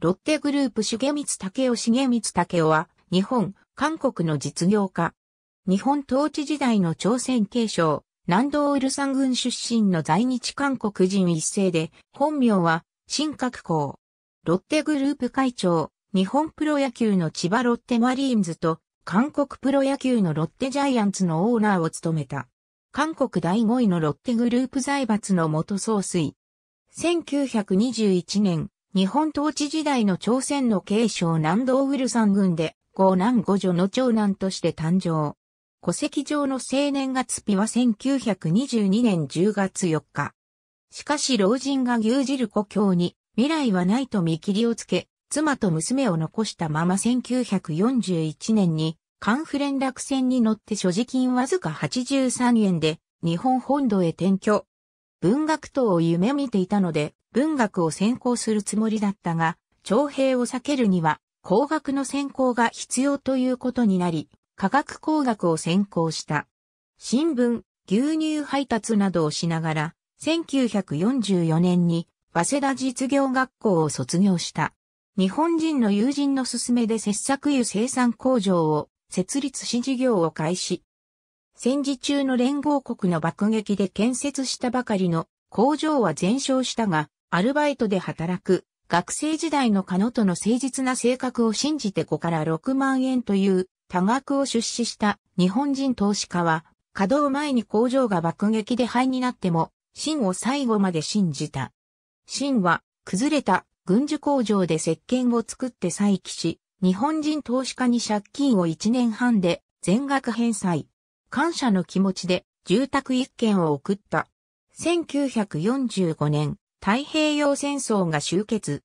ロッテグループ重光武雄重光武雄は、日本、韓国の実業家。日本統治時代の朝鮮継承、南道ウルサン軍出身の在日韓国人一世で、本名は、新格公。ロッテグループ会長、日本プロ野球の千葉ロッテマリーンズと、韓国プロ野球のロッテジャイアンツのオーナーを務めた。韓国第5位のロッテグループ財閥の元総帥。1921年、日本統治時代の朝鮮の継承南道ウルサン軍で、五男五女の長男として誕生。戸籍上の青年月日は1922年10月4日。しかし老人が牛耳る故郷に未来はないと見切りをつけ、妻と娘を残したまま1941年に、カンフ連絡船に乗って所持金わずか83円で日本本土へ転居。文学等を夢見ていたので、文学を専攻するつもりだったが、徴兵を避けるには、工学の専攻が必要ということになり、科学工学を専攻した。新聞、牛乳配達などをしながら、1944年に、早稲田実業学校を卒業した。日本人の友人の勧めで切削油生産工場を設立し事業を開始。戦時中の連合国の爆撃で建設したばかりの工場は全焼したが、アルバイトで働く学生時代のカノとの誠実な性格を信じて5から6万円という多額を出資した日本人投資家は、稼働前に工場が爆撃で灰になっても、真を最後まで信じた。真は、崩れた軍需工場で石鹸を作って再起し、日本人投資家に借金を1年半で全額返済。感謝の気持ちで住宅一軒を送った。1945年、太平洋戦争が終結。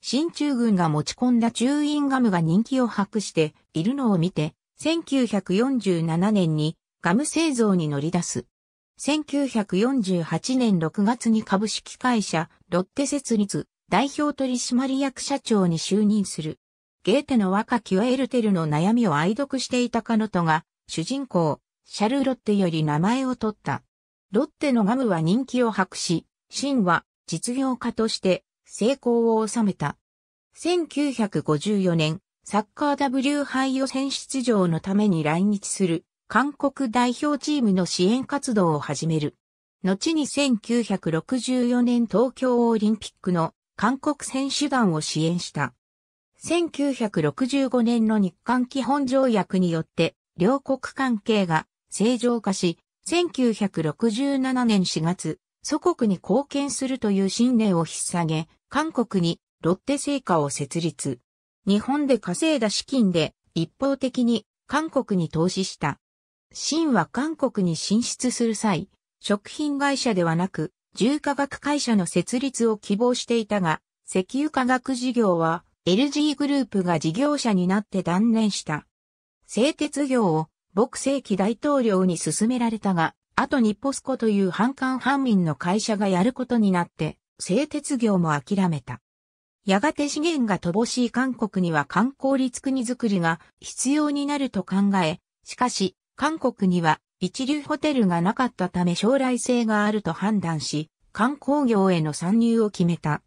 新中軍が持ち込んだ中印ガムが人気を博しているのを見て、1947年にガム製造に乗り出す。1948年6月に株式会社ロッテ設立代表取締役社長に就任する。ゲーテの若きはエルテルの悩みを愛読していたカノトが主人公シャルロッテより名前を取った。ロッテのガムは人気を博し、シンは実業家として成功を収めた。1954年、サッカー W 杯予選出場のために来日する韓国代表チームの支援活動を始める。後に1964年東京オリンピックの韓国選手団を支援した。1965年の日韓基本条約によって両国関係が正常化し、1967年4月、祖国に貢献するという信念を引っ下げ、韓国にロッテ製菓を設立。日本で稼いだ資金で一方的に韓国に投資した。秦は韓国に進出する際、食品会社ではなく、重化学会社の設立を希望していたが、石油化学事業は LG グループが事業者になって断念した。製鉄業を朴世紀大統領に勧められたが、後にポスコという反感反民の会社がやることになって、製鉄業も諦めた。やがて資源が乏しい韓国には観光立国づくりが必要になると考え、しかし、韓国には一流ホテルがなかったため将来性があると判断し、観光業への参入を決めた。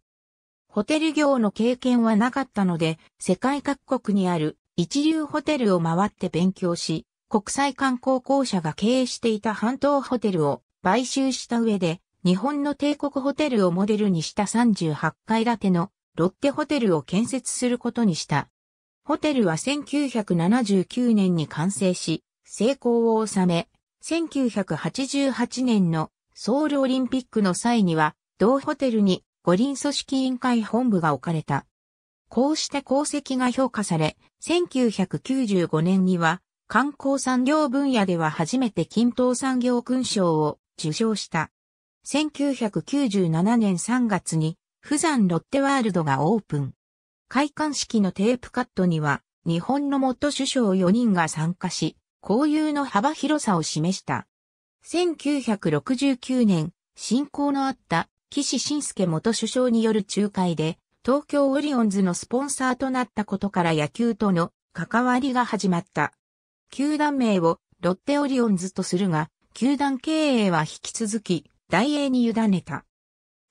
ホテル業の経験はなかったので、世界各国にある一流ホテルを回って勉強し、国際観光公社が経営していた半島ホテルを買収した上で、日本の帝国ホテルをモデルにした38階建てのロッテホテルを建設することにした。ホテルは1979年に完成し、成功を収め、1988年のソウルオリンピックの際には、同ホテルに五輪組織委員会本部が置かれた。こうして功績が評価され、1995年には観光産業分野では初めて均等産業勲章を受賞した。1997年3月に、富山ロッテワールドがオープン。開館式のテープカットには、日本の元首相4人が参加し、交友の幅広さを示した。1969年、進行のあった岸信介元首相による仲介で、東京オリオンズのスポンサーとなったことから野球との関わりが始まった。球団名をロッテオリオンズとするが、球団経営は引き続き、大英に委ねた。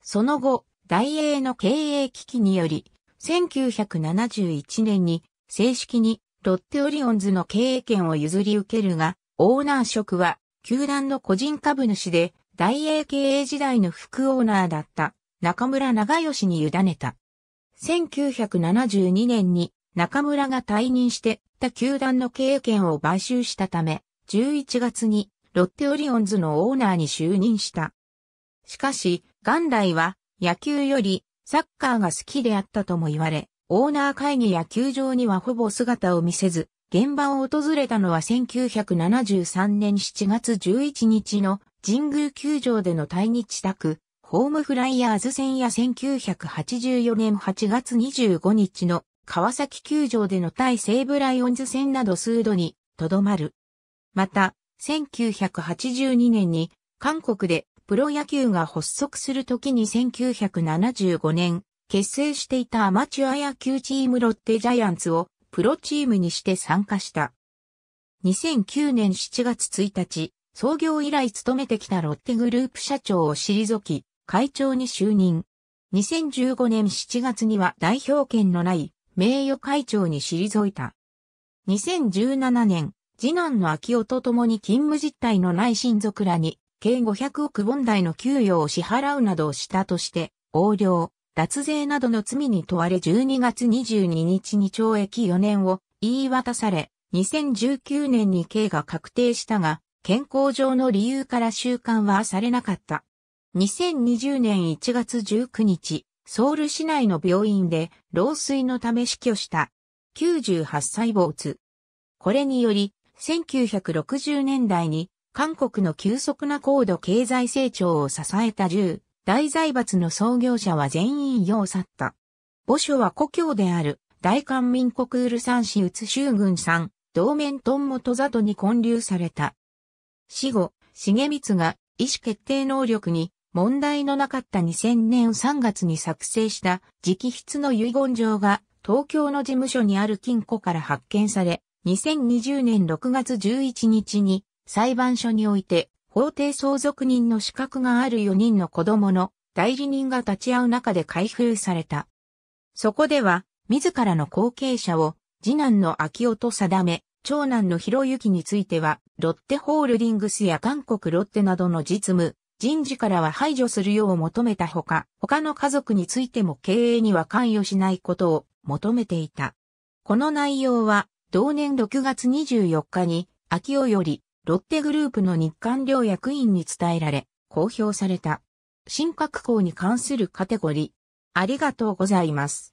その後、大英の経営危機により、1971年に正式にロッテオリオンズの経営権を譲り受けるが、オーナー職は球団の個人株主で、大英経営時代の副オーナーだった中村長吉に委ねた。1972年に中村が退任して他球団の経営権を買収したため、11月にロッテオリオンズのオーナーに就任した。しかし、元来は野球よりサッカーが好きであったとも言われ、オーナー会議や球場にはほぼ姿を見せず、現場を訪れたのは1973年7月11日の神宮球場での対日宅、ホームフライヤーズ戦や1984年8月25日の川崎球場での対西武ライオンズ戦など数度にとどまる。また、1982年に韓国でプロ野球が発足するときに1975年、結成していたアマチュア野球チームロッテジャイアンツをプロチームにして参加した。2009年7月1日、創業以来勤めてきたロッテグループ社長を退き、会長に就任。2015年7月には代表権のない名誉会長に退いた。2017年、次男の秋夫と共に勤務実態のない親族らに、計500億本台の給与を支払うなどをしたとして、横領、脱税などの罪に問われ12月22日に懲役4年を言い渡され、2019年に刑が確定したが、健康上の理由から習慣はされなかった。2020年1月19日、ソウル市内の病院で老衰のため死去した98歳没。これにより、1960年代に韓国の急速な高度経済成長を支えた10大財閥の創業者は全員世を去った。墓所は故郷である大韓民国ウルサン市宇津州軍産、同面トンモザ里に建立された。死後、重光が意思決定能力に問題のなかった2000年3月に作成した直筆の遺言状が東京の事務所にある金庫から発見され、2020年6月11日に裁判所において法定相続人の資格がある4人の子供の代理人が立ち会う中で開封された。そこでは、自らの後継者を次男の秋夫と定め、長男の博之については、ロッテホールディングスや韓国ロッテなどの実務、人事からは排除するよう求めたほか、他の家族についても経営には関与しないことを求めていた。この内容は、同年6月24日に、秋尾より、ロッテグループの日韓両役員に伝えられ、公表された。新格好に関するカテゴリー。ありがとうございます。